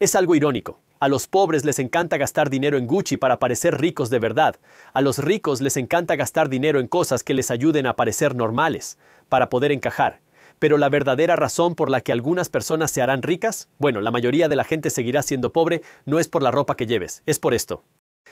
Es algo irónico. A los pobres les encanta gastar dinero en Gucci para parecer ricos de verdad. A los ricos les encanta gastar dinero en cosas que les ayuden a parecer normales, para poder encajar. Pero la verdadera razón por la que algunas personas se harán ricas, bueno, la mayoría de la gente seguirá siendo pobre, no es por la ropa que lleves, es por esto.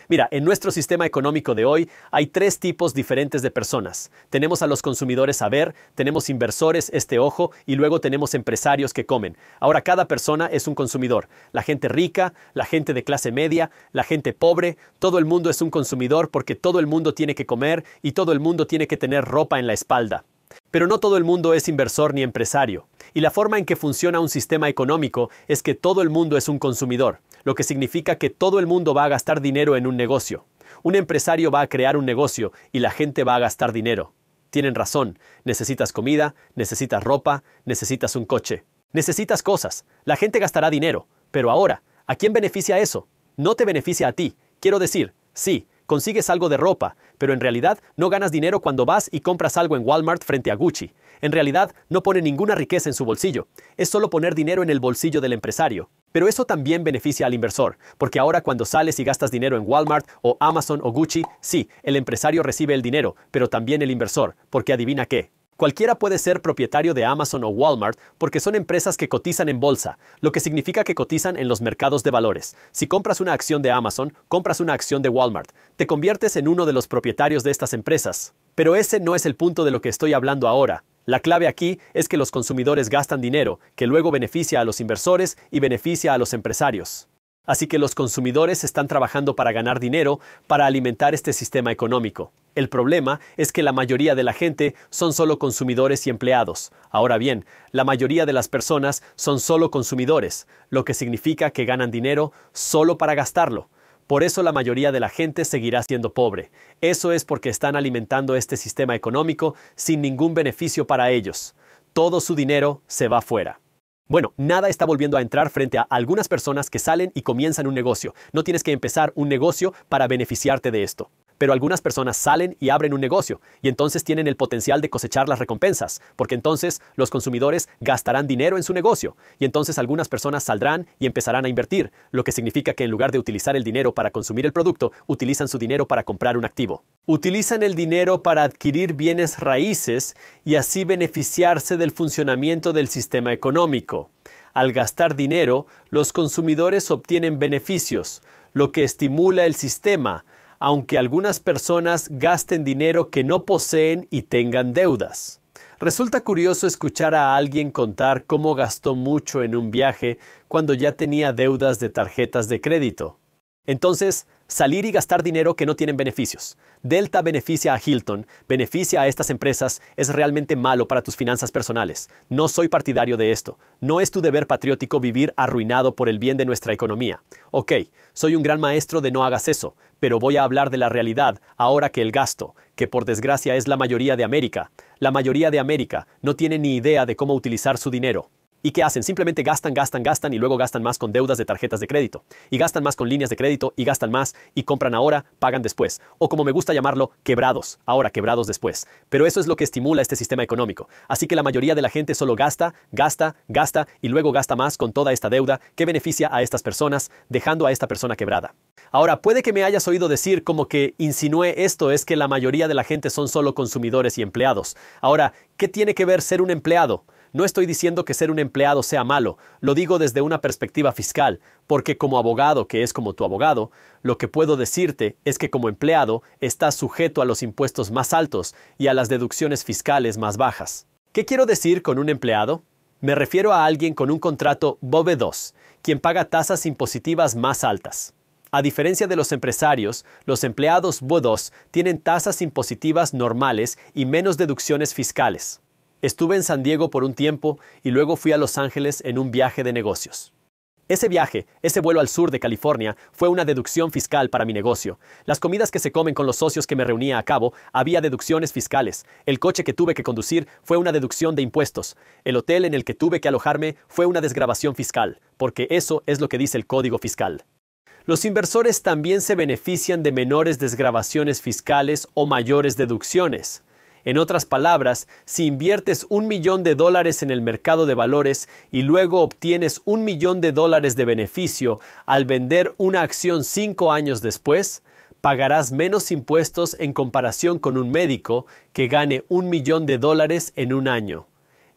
Mira, en nuestro sistema económico de hoy hay tres tipos diferentes de personas. Tenemos a los consumidores a ver, tenemos inversores, este ojo, y luego tenemos empresarios que comen. Ahora cada persona es un consumidor. La gente rica, la gente de clase media, la gente pobre, todo el mundo es un consumidor porque todo el mundo tiene que comer y todo el mundo tiene que tener ropa en la espalda. Pero no todo el mundo es inversor ni empresario, y la forma en que funciona un sistema económico es que todo el mundo es un consumidor lo que significa que todo el mundo va a gastar dinero en un negocio. Un empresario va a crear un negocio y la gente va a gastar dinero. Tienen razón, necesitas comida, necesitas ropa, necesitas un coche. Necesitas cosas, la gente gastará dinero, pero ahora, ¿a quién beneficia eso? No te beneficia a ti, quiero decir, sí, consigues algo de ropa, pero en realidad no ganas dinero cuando vas y compras algo en Walmart frente a Gucci. En realidad no pone ninguna riqueza en su bolsillo, es solo poner dinero en el bolsillo del empresario. Pero eso también beneficia al inversor, porque ahora cuando sales y gastas dinero en Walmart o Amazon o Gucci, sí, el empresario recibe el dinero, pero también el inversor, porque adivina qué. Cualquiera puede ser propietario de Amazon o Walmart porque son empresas que cotizan en bolsa, lo que significa que cotizan en los mercados de valores. Si compras una acción de Amazon, compras una acción de Walmart, te conviertes en uno de los propietarios de estas empresas. Pero ese no es el punto de lo que estoy hablando ahora. La clave aquí es que los consumidores gastan dinero, que luego beneficia a los inversores y beneficia a los empresarios. Así que los consumidores están trabajando para ganar dinero, para alimentar este sistema económico. El problema es que la mayoría de la gente son solo consumidores y empleados. Ahora bien, la mayoría de las personas son solo consumidores, lo que significa que ganan dinero solo para gastarlo. Por eso la mayoría de la gente seguirá siendo pobre. Eso es porque están alimentando este sistema económico sin ningún beneficio para ellos. Todo su dinero se va fuera. Bueno, nada está volviendo a entrar frente a algunas personas que salen y comienzan un negocio. No tienes que empezar un negocio para beneficiarte de esto. Pero algunas personas salen y abren un negocio y entonces tienen el potencial de cosechar las recompensas, porque entonces los consumidores gastarán dinero en su negocio y entonces algunas personas saldrán y empezarán a invertir, lo que significa que en lugar de utilizar el dinero para consumir el producto, utilizan su dinero para comprar un activo. Utilizan el dinero para adquirir bienes raíces y así beneficiarse del funcionamiento del sistema económico. Al gastar dinero, los consumidores obtienen beneficios, lo que estimula el sistema, aunque algunas personas gasten dinero que no poseen y tengan deudas. Resulta curioso escuchar a alguien contar cómo gastó mucho en un viaje cuando ya tenía deudas de tarjetas de crédito. Entonces, salir y gastar dinero que no tienen beneficios. Delta beneficia a Hilton, beneficia a estas empresas, es realmente malo para tus finanzas personales. No soy partidario de esto. No es tu deber patriótico vivir arruinado por el bien de nuestra economía. Ok, soy un gran maestro de no hagas eso, pero voy a hablar de la realidad ahora que el gasto, que por desgracia es la mayoría de América, la mayoría de América no tiene ni idea de cómo utilizar su dinero. ¿Y qué hacen? Simplemente gastan, gastan, gastan y luego gastan más con deudas de tarjetas de crédito. Y gastan más con líneas de crédito y gastan más y compran ahora, pagan después. O como me gusta llamarlo, quebrados, ahora quebrados después. Pero eso es lo que estimula este sistema económico. Así que la mayoría de la gente solo gasta, gasta, gasta y luego gasta más con toda esta deuda que beneficia a estas personas, dejando a esta persona quebrada. Ahora, puede que me hayas oído decir como que insinué esto es que la mayoría de la gente son solo consumidores y empleados. Ahora, ¿qué tiene que ver ser un empleado? No estoy diciendo que ser un empleado sea malo, lo digo desde una perspectiva fiscal, porque como abogado, que es como tu abogado, lo que puedo decirte es que como empleado estás sujeto a los impuestos más altos y a las deducciones fiscales más bajas. ¿Qué quiero decir con un empleado? Me refiero a alguien con un contrato bob 2 quien paga tasas impositivas más altas. A diferencia de los empresarios, los empleados boe 2 tienen tasas impositivas normales y menos deducciones fiscales. Estuve en San Diego por un tiempo y luego fui a Los Ángeles en un viaje de negocios. Ese viaje, ese vuelo al sur de California, fue una deducción fiscal para mi negocio. Las comidas que se comen con los socios que me reunía a cabo, había deducciones fiscales. El coche que tuve que conducir fue una deducción de impuestos. El hotel en el que tuve que alojarme fue una desgrabación fiscal, porque eso es lo que dice el Código Fiscal. Los inversores también se benefician de menores desgrabaciones fiscales o mayores deducciones. En otras palabras, si inviertes un millón de dólares en el mercado de valores y luego obtienes un millón de dólares de beneficio al vender una acción cinco años después, pagarás menos impuestos en comparación con un médico que gane un millón de dólares en un año.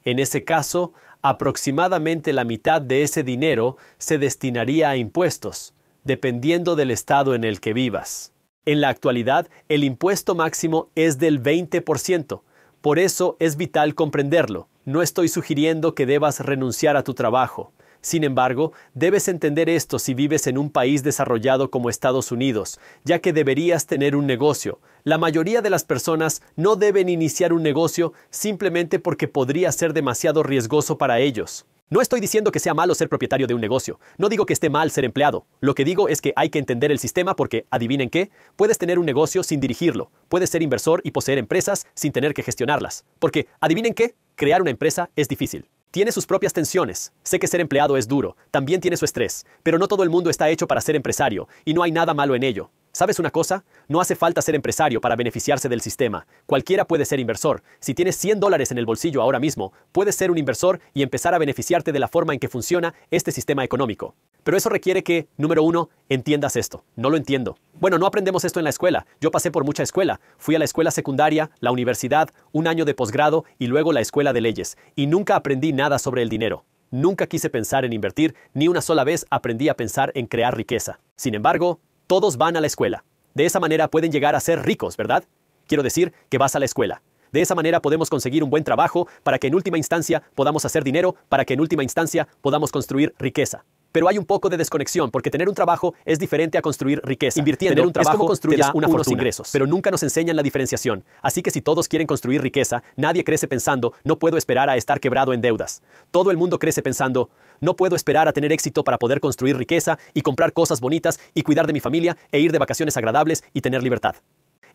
En ese caso, aproximadamente la mitad de ese dinero se destinaría a impuestos, dependiendo del estado en el que vivas. En la actualidad, el impuesto máximo es del 20%. Por eso es vital comprenderlo. No estoy sugiriendo que debas renunciar a tu trabajo. Sin embargo, debes entender esto si vives en un país desarrollado como Estados Unidos, ya que deberías tener un negocio. La mayoría de las personas no deben iniciar un negocio simplemente porque podría ser demasiado riesgoso para ellos. No estoy diciendo que sea malo ser propietario de un negocio, no digo que esté mal ser empleado, lo que digo es que hay que entender el sistema porque, adivinen qué, puedes tener un negocio sin dirigirlo, puedes ser inversor y poseer empresas sin tener que gestionarlas, porque, adivinen qué, crear una empresa es difícil. Tiene sus propias tensiones. Sé que ser empleado es duro, también tiene su estrés, pero no todo el mundo está hecho para ser empresario, y no hay nada malo en ello. ¿Sabes una cosa? No hace falta ser empresario para beneficiarse del sistema. Cualquiera puede ser inversor. Si tienes 100 dólares en el bolsillo ahora mismo, puedes ser un inversor y empezar a beneficiarte de la forma en que funciona este sistema económico. Pero eso requiere que, número uno, entiendas esto. No lo entiendo. Bueno, no aprendemos esto en la escuela. Yo pasé por mucha escuela. Fui a la escuela secundaria, la universidad, un año de posgrado y luego la escuela de leyes. Y nunca aprendí nada sobre el dinero. Nunca quise pensar en invertir, ni una sola vez aprendí a pensar en crear riqueza. Sin embargo, todos van a la escuela. De esa manera pueden llegar a ser ricos, ¿verdad? Quiero decir que vas a la escuela. De esa manera podemos conseguir un buen trabajo para que en última instancia podamos hacer dinero, para que en última instancia podamos construir riqueza. Pero hay un poco de desconexión porque tener un trabajo es diferente a construir riqueza. Invirtiendo tener un trabajo es como una ingresos. pero nunca nos enseñan la diferenciación. Así que si todos quieren construir riqueza, nadie crece pensando, no puedo esperar a estar quebrado en deudas. Todo el mundo crece pensando, no puedo esperar a tener éxito para poder construir riqueza y comprar cosas bonitas y cuidar de mi familia e ir de vacaciones agradables y tener libertad.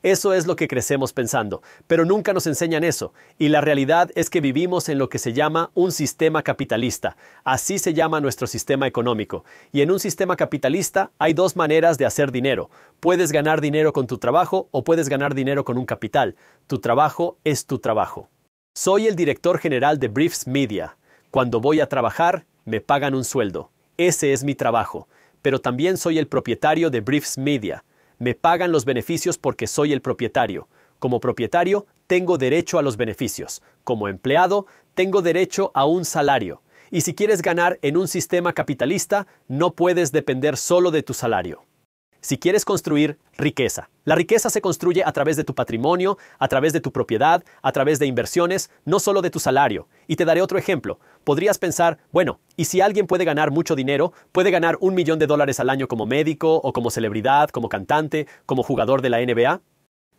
Eso es lo que crecemos pensando, pero nunca nos enseñan eso, y la realidad es que vivimos en lo que se llama un sistema capitalista. Así se llama nuestro sistema económico. Y en un sistema capitalista hay dos maneras de hacer dinero. Puedes ganar dinero con tu trabajo o puedes ganar dinero con un capital. Tu trabajo es tu trabajo. Soy el director general de Briefs Media. Cuando voy a trabajar, me pagan un sueldo. Ese es mi trabajo. Pero también soy el propietario de Briefs Media. Me pagan los beneficios porque soy el propietario. Como propietario, tengo derecho a los beneficios. Como empleado, tengo derecho a un salario. Y si quieres ganar en un sistema capitalista, no puedes depender solo de tu salario si quieres construir riqueza. La riqueza se construye a través de tu patrimonio, a través de tu propiedad, a través de inversiones, no solo de tu salario. Y te daré otro ejemplo. Podrías pensar, bueno, ¿y si alguien puede ganar mucho dinero? Puede ganar un millón de dólares al año como médico o como celebridad, como cantante, como jugador de la NBA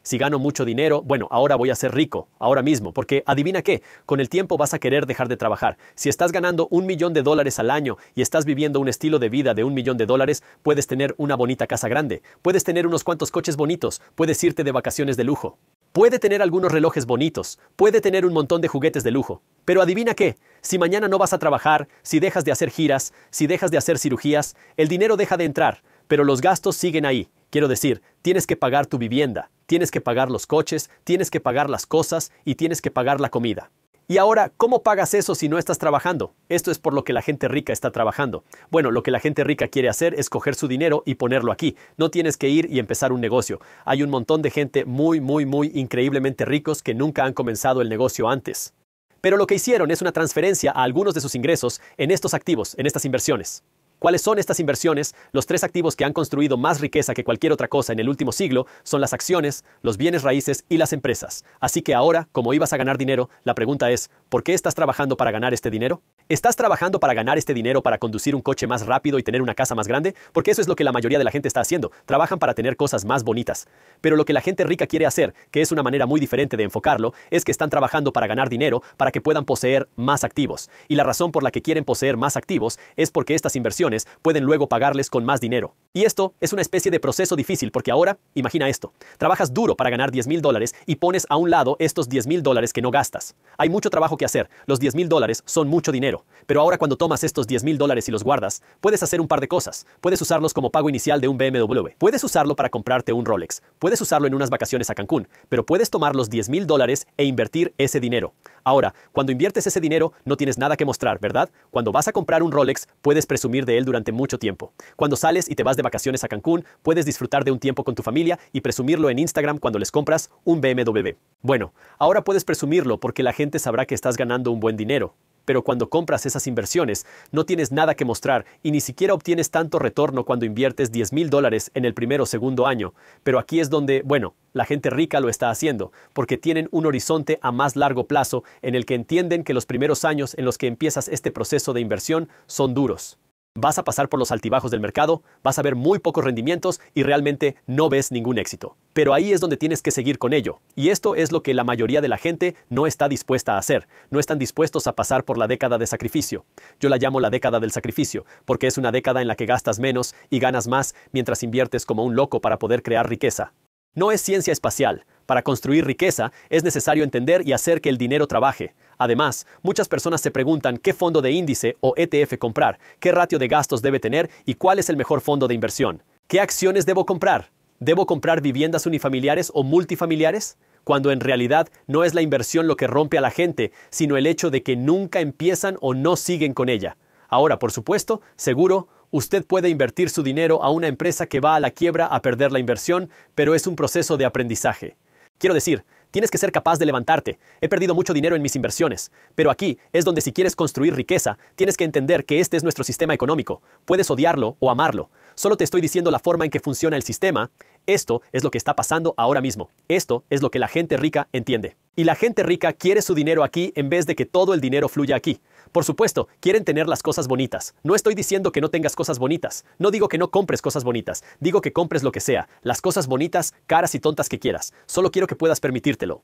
si gano mucho dinero, bueno, ahora voy a ser rico, ahora mismo, porque adivina qué, con el tiempo vas a querer dejar de trabajar. Si estás ganando un millón de dólares al año y estás viviendo un estilo de vida de un millón de dólares, puedes tener una bonita casa grande, puedes tener unos cuantos coches bonitos, puedes irte de vacaciones de lujo. Puede tener algunos relojes bonitos, puede tener un montón de juguetes de lujo, pero adivina qué, si mañana no vas a trabajar, si dejas de hacer giras, si dejas de hacer cirugías, el dinero deja de entrar, pero los gastos siguen ahí. Quiero decir, tienes que pagar tu vivienda, tienes que pagar los coches, tienes que pagar las cosas y tienes que pagar la comida. Y ahora, ¿cómo pagas eso si no estás trabajando? Esto es por lo que la gente rica está trabajando. Bueno, lo que la gente rica quiere hacer es coger su dinero y ponerlo aquí. No tienes que ir y empezar un negocio. Hay un montón de gente muy, muy, muy increíblemente ricos que nunca han comenzado el negocio antes. Pero lo que hicieron es una transferencia a algunos de sus ingresos en estos activos, en estas inversiones. ¿Cuáles son estas inversiones? Los tres activos que han construido más riqueza que cualquier otra cosa en el último siglo son las acciones, los bienes raíces y las empresas. Así que ahora, como ibas a ganar dinero, la pregunta es, ¿por qué estás trabajando para ganar este dinero? ¿Estás trabajando para ganar este dinero para conducir un coche más rápido y tener una casa más grande? Porque eso es lo que la mayoría de la gente está haciendo. Trabajan para tener cosas más bonitas. Pero lo que la gente rica quiere hacer, que es una manera muy diferente de enfocarlo, es que están trabajando para ganar dinero para que puedan poseer más activos. Y la razón por la que quieren poseer más activos es porque estas inversiones pueden luego pagarles con más dinero. Y esto es una especie de proceso difícil porque ahora, imagina esto, trabajas duro para ganar 10 mil dólares y pones a un lado estos 10 mil dólares que no gastas. Hay mucho trabajo que hacer, los 10 mil dólares son mucho dinero pero ahora cuando tomas estos $10,000 mil dólares y los guardas, puedes hacer un par de cosas. Puedes usarlos como pago inicial de un BMW. Puedes usarlo para comprarte un Rolex. Puedes usarlo en unas vacaciones a Cancún. Pero puedes tomar los $10,000 mil dólares e invertir ese dinero. Ahora, cuando inviertes ese dinero, no tienes nada que mostrar, ¿verdad? Cuando vas a comprar un Rolex, puedes presumir de él durante mucho tiempo. Cuando sales y te vas de vacaciones a Cancún, puedes disfrutar de un tiempo con tu familia y presumirlo en Instagram cuando les compras un BMW. Bueno, ahora puedes presumirlo porque la gente sabrá que estás ganando un buen dinero pero cuando compras esas inversiones, no tienes nada que mostrar y ni siquiera obtienes tanto retorno cuando inviertes 10 mil dólares en el primero o segundo año. Pero aquí es donde, bueno, la gente rica lo está haciendo, porque tienen un horizonte a más largo plazo en el que entienden que los primeros años en los que empiezas este proceso de inversión son duros vas a pasar por los altibajos del mercado, vas a ver muy pocos rendimientos y realmente no ves ningún éxito. Pero ahí es donde tienes que seguir con ello. Y esto es lo que la mayoría de la gente no está dispuesta a hacer. No están dispuestos a pasar por la década de sacrificio. Yo la llamo la década del sacrificio, porque es una década en la que gastas menos y ganas más mientras inviertes como un loco para poder crear riqueza. No es ciencia espacial. Para construir riqueza es necesario entender y hacer que el dinero trabaje. Además, muchas personas se preguntan qué fondo de índice o ETF comprar, qué ratio de gastos debe tener y cuál es el mejor fondo de inversión. ¿Qué acciones debo comprar? ¿Debo comprar viviendas unifamiliares o multifamiliares? Cuando en realidad no es la inversión lo que rompe a la gente, sino el hecho de que nunca empiezan o no siguen con ella. Ahora, por supuesto, seguro, Usted puede invertir su dinero a una empresa que va a la quiebra a perder la inversión, pero es un proceso de aprendizaje. Quiero decir, tienes que ser capaz de levantarte. He perdido mucho dinero en mis inversiones, pero aquí es donde si quieres construir riqueza, tienes que entender que este es nuestro sistema económico. Puedes odiarlo o amarlo. Solo te estoy diciendo la forma en que funciona el sistema, esto es lo que está pasando ahora mismo. Esto es lo que la gente rica entiende. Y la gente rica quiere su dinero aquí en vez de que todo el dinero fluya aquí. Por supuesto, quieren tener las cosas bonitas. No estoy diciendo que no tengas cosas bonitas. No digo que no compres cosas bonitas. Digo que compres lo que sea. Las cosas bonitas, caras y tontas que quieras. Solo quiero que puedas permitírtelo.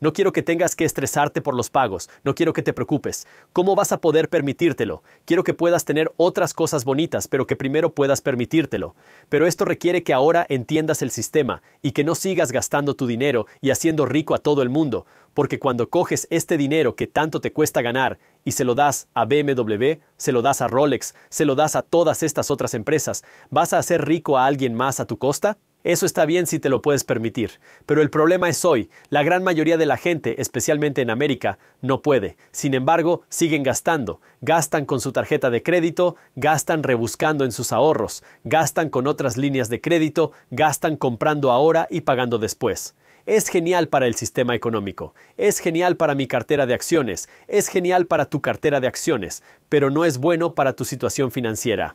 No quiero que tengas que estresarte por los pagos, no quiero que te preocupes. ¿Cómo vas a poder permitírtelo? Quiero que puedas tener otras cosas bonitas, pero que primero puedas permitírtelo. Pero esto requiere que ahora entiendas el sistema y que no sigas gastando tu dinero y haciendo rico a todo el mundo, porque cuando coges este dinero que tanto te cuesta ganar y se lo das a BMW, se lo das a Rolex, se lo das a todas estas otras empresas, ¿vas a hacer rico a alguien más a tu costa? Eso está bien si te lo puedes permitir, pero el problema es hoy. La gran mayoría de la gente, especialmente en América, no puede. Sin embargo, siguen gastando. Gastan con su tarjeta de crédito, gastan rebuscando en sus ahorros, gastan con otras líneas de crédito, gastan comprando ahora y pagando después. Es genial para el sistema económico, es genial para mi cartera de acciones, es genial para tu cartera de acciones, pero no es bueno para tu situación financiera.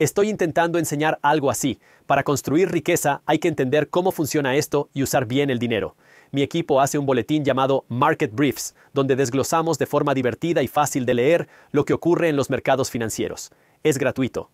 Estoy intentando enseñar algo así. Para construir riqueza hay que entender cómo funciona esto y usar bien el dinero. Mi equipo hace un boletín llamado Market Briefs, donde desglosamos de forma divertida y fácil de leer lo que ocurre en los mercados financieros. Es gratuito.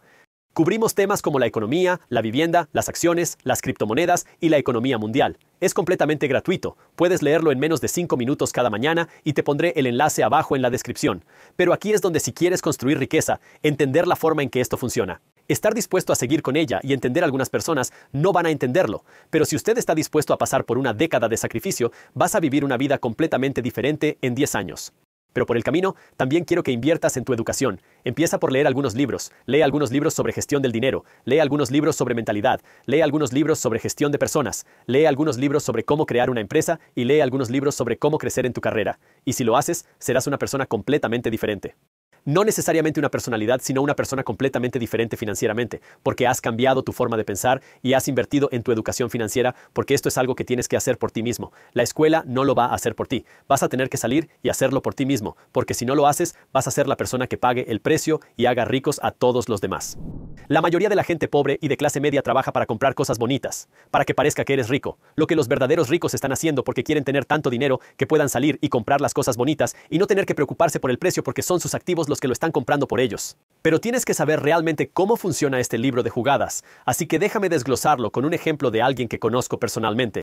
Cubrimos temas como la economía, la vivienda, las acciones, las criptomonedas y la economía mundial. Es completamente gratuito, puedes leerlo en menos de 5 minutos cada mañana y te pondré el enlace abajo en la descripción. Pero aquí es donde si quieres construir riqueza, entender la forma en que esto funciona. Estar dispuesto a seguir con ella y entender algunas personas no van a entenderlo, pero si usted está dispuesto a pasar por una década de sacrificio, vas a vivir una vida completamente diferente en 10 años. Pero por el camino, también quiero que inviertas en tu educación. Empieza por leer algunos libros. Lee algunos libros sobre gestión del dinero. Lee algunos libros sobre mentalidad. Lee algunos libros sobre gestión de personas. Lee algunos libros sobre cómo crear una empresa y lee algunos libros sobre cómo crecer en tu carrera. Y si lo haces, serás una persona completamente diferente no necesariamente una personalidad, sino una persona completamente diferente financieramente, porque has cambiado tu forma de pensar y has invertido en tu educación financiera, porque esto es algo que tienes que hacer por ti mismo. La escuela no lo va a hacer por ti. Vas a tener que salir y hacerlo por ti mismo, porque si no lo haces, vas a ser la persona que pague el precio y haga ricos a todos los demás. La mayoría de la gente pobre y de clase media trabaja para comprar cosas bonitas, para que parezca que eres rico, lo que los verdaderos ricos están haciendo porque quieren tener tanto dinero que puedan salir y comprar las cosas bonitas y no tener que preocuparse por el precio porque son sus activos los que lo están comprando por ellos. Pero tienes que saber realmente cómo funciona este libro de jugadas, así que déjame desglosarlo con un ejemplo de alguien que conozco personalmente.